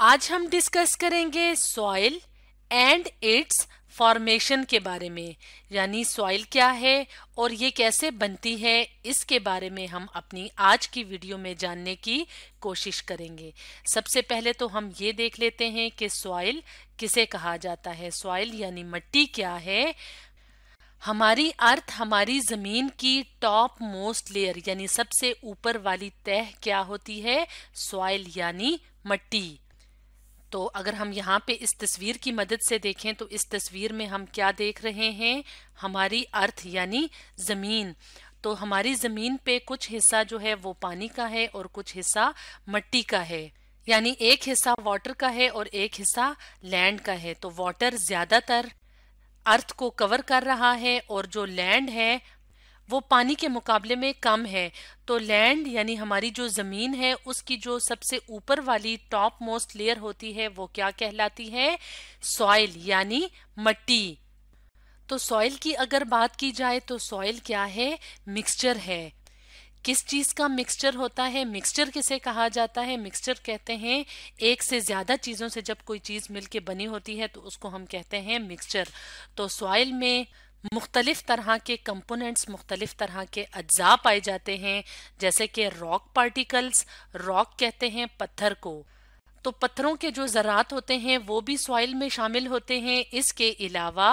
आज हम डिस्कस करेंगे सॉइल एंड इट्स फॉर्मेशन के बारे में यानी सॉइल क्या है और ये कैसे बनती है इसके बारे में हम अपनी आज की वीडियो में जानने की कोशिश करेंगे सबसे पहले तो हम ये देख लेते हैं कि सॉइल किसे कहा जाता है सॉइल यानी मट्टी क्या है हमारी अर्थ हमारी ज़मीन की टॉप मोस्ट लेयर यानी सबसे ऊपर वाली तह क्या होती है सॉइल यानी मट्टी तो अगर हम यहाँ पे इस तस्वीर की मदद से देखें तो इस तस्वीर में हम क्या देख रहे हैं हमारी अर्थ यानी ज़मीन तो हमारी ज़मीन पे कुछ हिस्सा जो है वो पानी का है और कुछ हिस्सा मट्टी का है यानी एक हिस्सा वाटर का है और एक हिस्सा लैंड का है तो वाटर ज़्यादातर अर्थ को कवर कर रहा है और जो लैंड है वो पानी के मुकाबले में कम है तो लैंड यानी हमारी जो ज़मीन है उसकी जो सबसे ऊपर वाली टॉप मोस्ट लेयर होती है वो क्या कहलाती है सॉइल यानी मट्टी तो सॉइल की अगर बात की जाए तो सॉइल क्या है मिक्सचर है किस चीज़ का मिक्सचर होता है मिक्सचर किसे कहा जाता है मिक्सचर कहते हैं एक से ज़्यादा चीज़ों से जब कोई चीज़ मिलके बनी होती है तो उसको हम कहते हैं मिक्सचर तो सॉइल में मुख्तलिफ तरह के कंपोनेंट्स मुख्तलिफ तरह के अज्जा पाए जाते हैं जैसे कि रॉक पार्टिकल्स रॉक कहते हैं पत्थर को तो पत्थरों के जो ज़रात होते हैं वो भी सॉइल में शामिल होते हैं इसके अलावा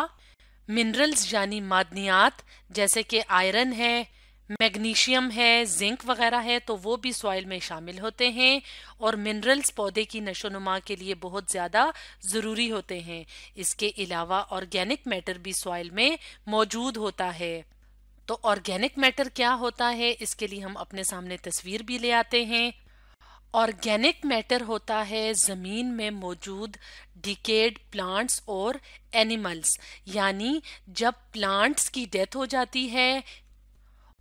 मिनरल्स यानी मादनियात जैसे कि आयरन है मैग्नीशियम है जिंक वगैरह है तो वो भी सॉइल में शामिल होते हैं और मिनरल्स पौधे की नशोनुमा के लिए बहुत ज़्यादा ज़रूरी होते हैं इसके अलावा ऑर्गेनिक मैटर भी सॉइल में मौजूद होता है तो ऑर्गेनिक मैटर क्या होता है इसके लिए हम अपने सामने तस्वीर भी ले आते हैं ऑर्गेनिक मैटर होता है ज़मीन में मौजूद डिकेड प्लांट्स और एनिमल्स यानी जब प्लांट्स की डेथ हो जाती है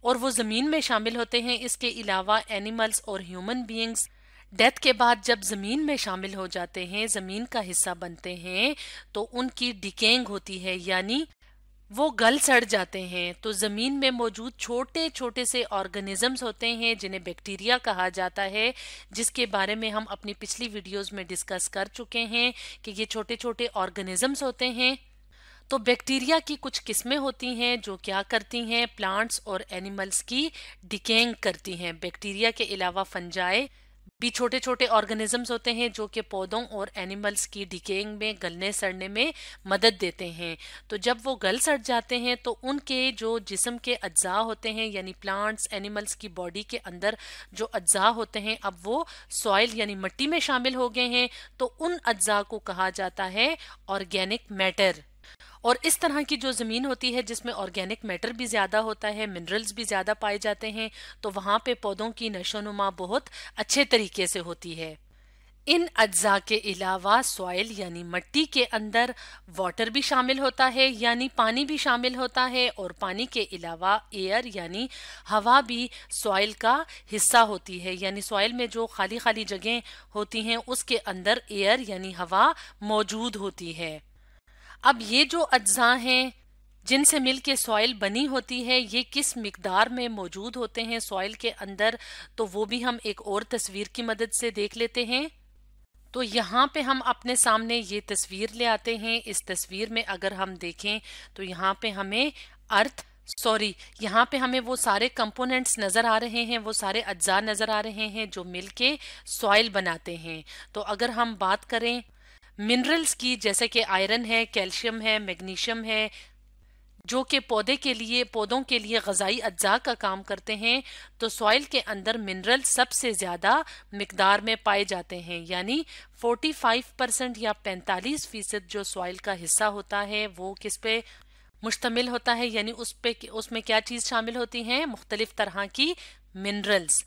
और वो ज़मीन में शामिल होते हैं इसके अलावा एनिमल्स और ह्यूमन बीइंग्स डेथ के बाद जब ज़मीन में शामिल हो जाते हैं ज़मीन का हिस्सा बनते हैं तो उनकी डिकेंग होती है यानी वो गल सड़ जाते हैं तो ज़मीन में मौजूद छोटे छोटे से ऑर्गेनिजम्स होते हैं जिन्हें बैक्टीरिया कहा जाता है जिसके बारे में हम अपनी पिछली वीडियोस में डिस्कस कर चुके हैं कि ये छोटे छोटे ऑर्गेनिजम्स होते हैं तो बैक्टीरिया की कुछ किस्में होती हैं जो क्या करती हैं प्लांट्स और एनिमल्स की डिकेंग करती हैं बैक्टीरिया के अलावा फंजाए भी छोटे छोटे ऑर्गेनिजम्स होते हैं जो कि पौधों और एनिमल्स की डिकेंग में गलने सड़ने में मदद देते हैं तो जब वो गल सड़ जाते हैं तो उनके जो जिसम के अज्जा होते हैं यानी प्लांट्स एनिमल्स की बॉडी के अंदर जो अज्जा होते हैं अब वो सॉइल यानी मिट्टी में शामिल हो गए हैं तो उन अज्जा को कहा जाता है ऑर्गेनिक मैटर और इस तरह की जो ज़मीन होती है जिसमें ऑर्गेनिक मैटर भी ज़्यादा होता है मिनरल्स भी ज़्यादा पाए जाते हैं तो वहाँ पे पौधों की नशोनुमा बहुत अच्छे तरीके से होती है इन अज्जा के अलावा सॉइल यानी मट्टी के अंदर वाटर भी शामिल होता है यानी पानी भी शामिल होता है और पानी के अलावा एयर यानी हवा भी सॉइल का हिस्सा होती है यानी सॉइल में जो खाली खाली जगह होती हैं उसके अंदर एयर यानी हवा मौजूद होती है अब ये जो अज्जा हैं जिनसे मिल के सॉइल बनी होती है ये किस मकदार में मौजूद होते हैं सॉइल के अंदर तो वो भी हम एक और तस्वीर की मदद से देख लेते हैं तो यहाँ पे हम अपने सामने ये तस्वीर ले आते हैं इस तस्वीर में अगर हम देखें तो यहाँ पे हमें अर्थ सॉरी यहाँ पे हमें वो सारे कंपोनेंट्स नज़र आ रहे हैं वो सारे अज्जा नज़र आ रहे हैं जो मिलके सॉइल बनाते हैं तो अगर हम बात करें मिनरल्स की जैसे कि आयरन है कैल्शियम है मैग्नीशियम है जो कि पौधे के लिए पौधों के लिए गजाई अज्जा का काम करते हैं तो सॉइल के अंदर मिनरल सबसे ज़्यादा मकदार में पाए जाते हैं यानी 45 परसेंट या 45 फीसद जो सॉइल का हिस्सा होता है वो किस पे मुश्तमिल होता है यानी उस पे उसमें क्या चीज़ शामिल होती है मुख्तलिफ तरह की मिनरल्स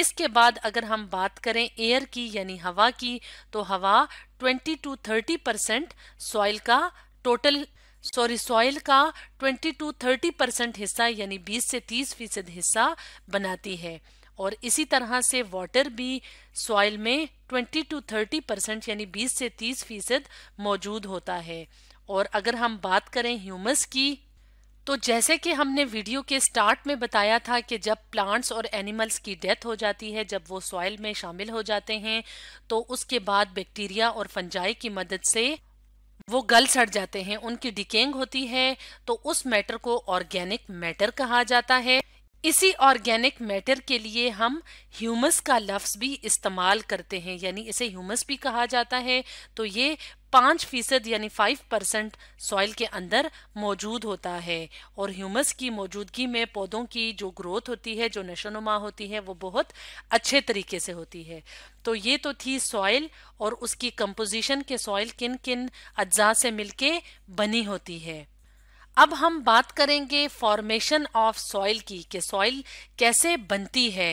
इसके बाद अगर हम बात करें एयर की यानी हवा की तो हवा twenty to thirty percent soil का टोटल सॉरी सॉइल का ट्वेंटी टू थर्टी परसेंट हिस्सा यानी बीस से तीस फीसद हिस्सा बनाती है और इसी तरह से वाटर भी सॉइल में ट्वेंटी टू थर्टी परसेंट यानी बीस से तीस फीसद मौजूद होता है और अगर हम बात करें ह्यूमस की तो जैसे कि हमने वीडियो के स्टार्ट में बताया था कि जब प्लांट्स और एनिमल्स की डेथ हो जाती है जब वो सॉइल में शामिल हो जाते हैं तो उसके बाद बैक्टीरिया और फंजाई की मदद से वो गल सड़ जाते हैं उनकी डिकेंग होती है तो उस मैटर को ऑर्गेनिक मैटर कहा जाता है इसी ऑर्गेनिक मैटर के लिए हम ह्यूमस का लफ्ज भी इस्तेमाल करते हैं यानी इसे ह्यूमस भी कहा जाता है तो ये पाँच फीसद यानी फाइव परसेंट सॉइल के अंदर मौजूद होता है और ह्यूमस की मौजूदगी में पौधों की जो ग्रोथ होती है जो नशोनुमा होती है वो बहुत अच्छे तरीके से होती है तो ये तो थी सॉइल और उसकी कंपोजिशन के सॉइल किन किन अज्जा से मिलके बनी होती है अब हम बात करेंगे फॉर्मेशन ऑफ सॉइल की कि सॉइल कैसे बनती है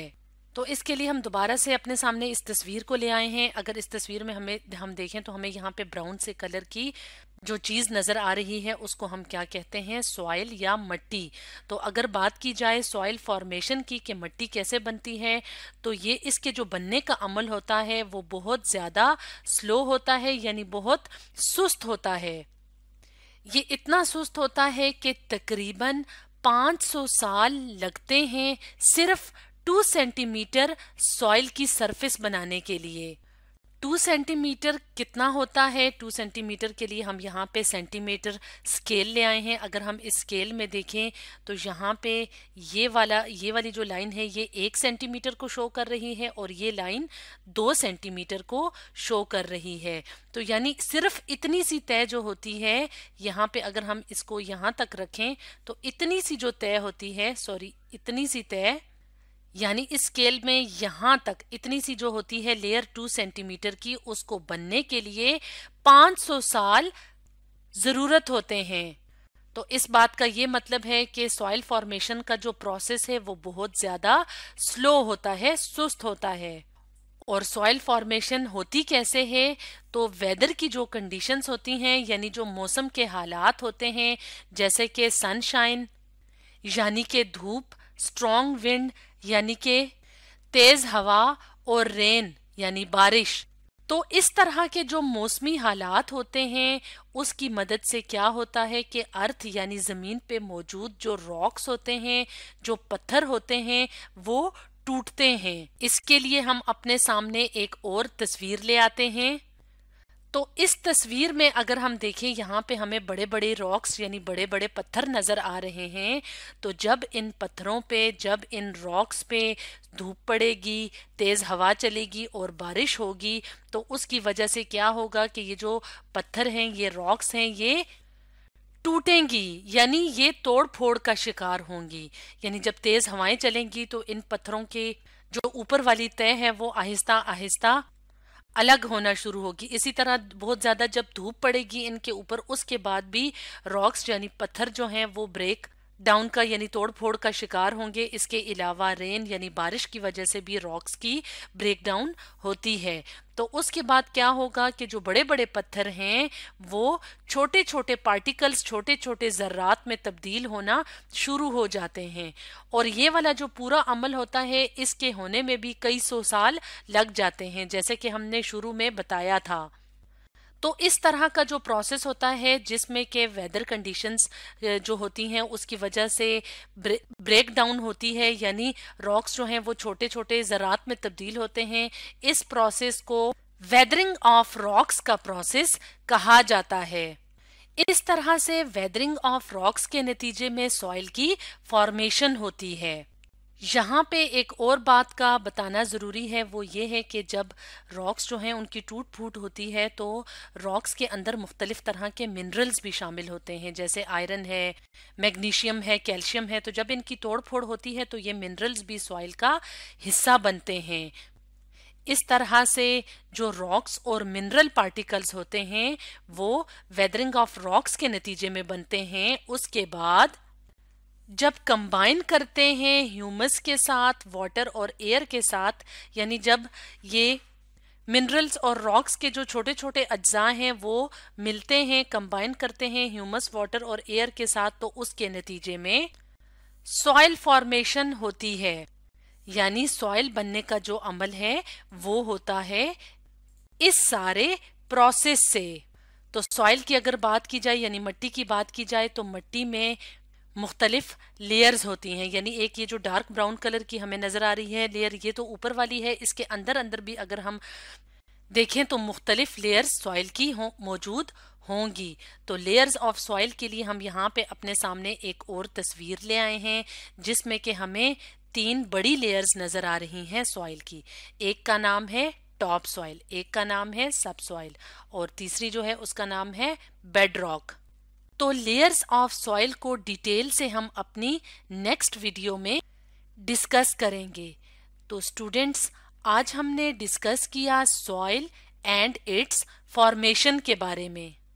तो इसके लिए हम दोबारा से अपने सामने इस तस्वीर को ले आए हैं अगर इस तस्वीर में हमें हम देखें तो हमें यहाँ पे ब्राउन से कलर की जो चीज़ नज़र आ रही है उसको हम क्या कहते हैं सॉइल या मट्टी तो अगर बात की जाए सॉइल फॉर्मेशन की कि मट्टी कैसे बनती है तो ये इसके जो बनने का अमल होता है वो बहुत ज़्यादा स्लो होता है यानी बहुत सुस्त होता है ये इतना सुस्त होता है कि तकरीबन 500 साल लगते हैं सिर्फ टू सेंटीमीटर सॉइल की सरफेस बनाने के लिए टू सेंटीमीटर कितना होता है टू सेंटीमीटर के लिए हम यहाँ पे सेंटीमीटर स्केल ले आए हैं अगर हम इस स्केल में देखें तो यहाँ पे ये वाला ये वाली जो लाइन है ये एक सेंटीमीटर को शो कर रही है और ये लाइन दो सेंटीमीटर को शो कर रही है तो यानी सिर्फ इतनी सी तय जो होती है यहाँ पे अगर हम इसको यहाँ तक रखें तो इतनी सी जो तय होती है सॉरी इतनी सी तय यानी इस स्केल में यहां तक इतनी सी जो होती है लेयर टू सेंटीमीटर की उसको बनने के लिए 500 साल ज़रूरत होते हैं तो इस बात का ये मतलब है कि सॉइल फॉर्मेशन का जो प्रोसेस है वो बहुत ज़्यादा स्लो होता है सुस्त होता है और सॉइल फॉर्मेशन होती कैसे है तो वेदर की जो कंडीशंस होती हैं यानी जो मौसम के हालात होते हैं जैसे कि सनशाइन यानी कि धूप स्ट्रोंग विंड यानी के तेज हवा और रेन यानी बारिश तो इस तरह के जो मौसमी हालात होते हैं उसकी मदद से क्या होता है कि अर्थ यानी ज़मीन पे मौजूद जो रॉक्स होते हैं जो पत्थर होते हैं वो टूटते हैं इसके लिए हम अपने सामने एक और तस्वीर ले आते हैं तो इस तस्वीर में अगर हम देखें यहाँ पे हमें बड़े बड़े रॉक्स यानी बड़े बड़े पत्थर नज़र आ रहे हैं तो जब इन पत्थरों पे जब इन रॉक्स पे धूप पड़ेगी तेज़ हवा चलेगी और बारिश होगी तो उसकी वजह से क्या होगा कि ये जो पत्थर हैं ये रॉक्स हैं ये टूटेंगी यानी ये तोड़ फोड़ का शिकार होंगी यानी जब तेज़ हवाएं चलेंगी तो इन पत्थरों के जो ऊपर वाली तय है वो आहिस्ता आहिस्ता अलग होना शुरू होगी इसी तरह बहुत ज़्यादा जब धूप पड़ेगी इनके ऊपर उसके बाद भी रॉक्स यानी पत्थर जो हैं वो ब्रेक डाउन का यानी तोड़ फोड़ का शिकार होंगे इसके अलावा रेन यानी बारिश की वजह से भी रॉक्स की ब्रेकडाउन होती है तो उसके बाद क्या होगा कि जो बड़े बड़े पत्थर हैं वो छोटे छोटे पार्टिकल्स छोटे छोटे ज़र्रात में तब्दील होना शुरू हो जाते हैं और ये वाला जो पूरा अमल होता है इसके होने में भी कई सौ साल लग जाते हैं जैसे कि हमने शुरू में बताया था तो इस तरह का जो प्रोसेस होता है जिसमें के वेदर कंडीशंस जो होती हैं उसकी वजह से ब्रे, ब्रेक डाउन होती है यानी रॉक्स जो हैं वो छोटे छोटे ज़रात में तब्दील होते हैं इस प्रोसेस को वेदरिंग ऑफ रॉक्स का प्रोसेस कहा जाता है इस तरह से वेदरिंग ऑफ रॉक्स के नतीजे में सॉइल की फॉर्मेशन होती है यहाँ पे एक और बात का बताना ज़रूरी है वो ये है कि जब रॉक्स जो हैं उनकी टूट फूट होती है तो रॉक्स के अंदर मुख्तलिफ़ तरह के मिनरल्स भी शामिल होते हैं जैसे आयरन है मैग्नीशियम है कैल्शियम है तो जब इनकी तोड़ फोड़ होती है तो ये मिनरल्स भी सॉइल का हिस्सा बनते हैं इस तरह से जो रॉक्स और मिनरल पार्टिकल्स होते हैं वो वेदरिंग ऑफ रॉक्स के नतीजे में बनते हैं उसके बाद जब कंबाइन करते हैं ह्यूमस के साथ वाटर और एयर के साथ यानी जब ये मिनरल्स और रॉक्स के जो छोटे छोटे अज्जा हैं वो मिलते हैं कंबाइन करते हैं ह्यूमस वाटर और एयर के साथ तो उसके नतीजे में सॉइल फॉर्मेशन होती है यानी सॉइल बनने का जो अमल है वो होता है इस सारे प्रोसेस से तो सॉइल की अगर बात की जाए यानी मट्टी की बात की जाए तो मट्टी में मुख्तलिफ लेयर्स होती हैं यानी एक ये जो डार्क ब्राउन कलर की हमें नज़र आ रही है लेयर ये तो ऊपर वाली है इसके अंदर अंदर भी अगर हम देखें तो मुख्तलिफ लेयर्स सॉइल की हो, मौजूद होंगी तो लेयर्स ऑफ सॉइल के लिए हम यहाँ पे अपने सामने एक और तस्वीर ले आए हैं जिसमें कि हमें तीन बड़ी लेयर्स नज़र आ रही हैं सॉइल की एक का नाम है टॉप सॉइल एक का नाम है सब सॉइल और तीसरी जो है उसका नाम है बेड रॉक तो लेयर्स ऑफ सॉइल को डिटेल से हम अपनी नेक्स्ट वीडियो में डिस्कस करेंगे तो स्टूडेंट्स आज हमने डिस्कस किया सॉइल एंड इट्स फॉर्मेशन के बारे में